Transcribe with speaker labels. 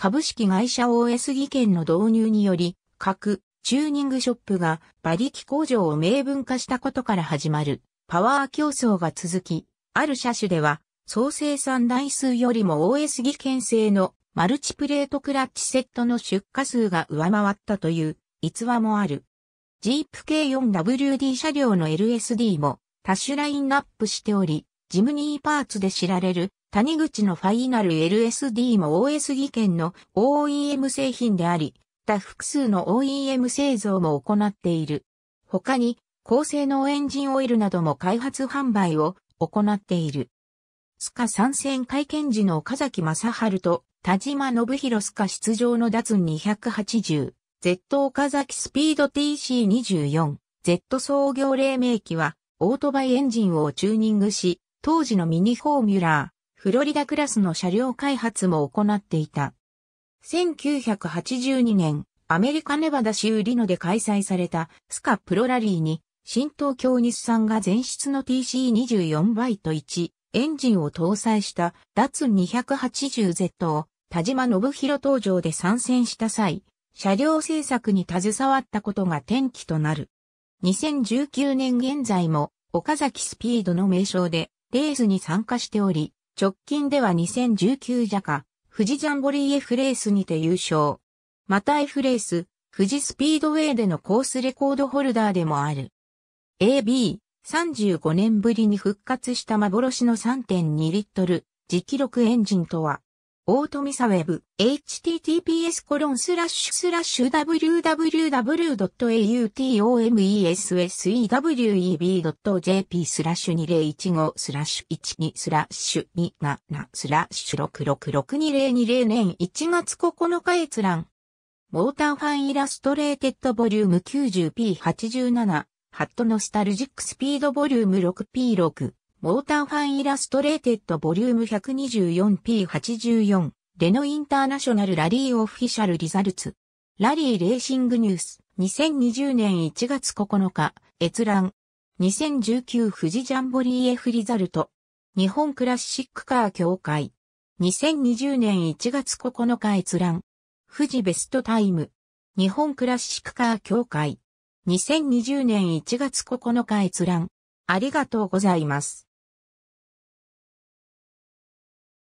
Speaker 1: 株式会社 OS 技研の導入により、各チューニングショップが馬力工場を明文化したことから始まるパワー競争が続き、ある車種では総生産台数よりも OS 技研製のマルチプレートクラッチセットの出荷数が上回ったという逸話もある。ジープ K4WD 車両の LSD も多種ラインナップしており、ジムニーパーツで知られる谷口のファイナル LSD も OS 技研の OEM 製品であり、他複数の OEM 製造も行っている。他に、高性能エンジンオイルなども開発販売を行っている。スカ参戦会見時の岡崎正春と田島信弘スカ出場の脱 280Z 岡崎スピード TC24Z 創業黎明期はオートバイエンジンをチューニングし当時のミニフォーミュラー、フロリダクラスの車両開発も行っていた。1982年、アメリカネバダ州リノで開催されたスカプロラリーに、新東京日産が全室の TC24 バイト1エンジンを搭載した脱 280Z を田島信弘登場で参戦した際、車両制作に携わったことが転機となる。2019年現在も岡崎スピードの名称でレースに参加しており、直近では2019ジャカ、富士ジャンボリー F レースにて優勝。また F レース、富士スピードウェイでのコースレコードホルダーでもある。AB、35年ぶりに復活した幻の3.2リットル、自記録エンジンとは、オートミサウェブ、https コロンスラッシュスラッシュ www.automessweb.jp スラッシュ2015スラッシュ12スラッシュ27スラッシュ6662020年1月9日閲覧。モーターファンイラストレーテッドボリューム 90p87 ハットノスタルジックスピードボリューム 6p6 モーターファンイラストレーテッドボリューム 124P84 レノインターナショナルラリーオフィシャルリザルツラリーレーシングニュース2020年1月9日閲覧2019富士ジャンボリー F リザルト日本クラシックカー協会2020年1月9日閲覧富士ベストタイム日本クラシックカー協会2020年1月9日閲覧ありがとうございます。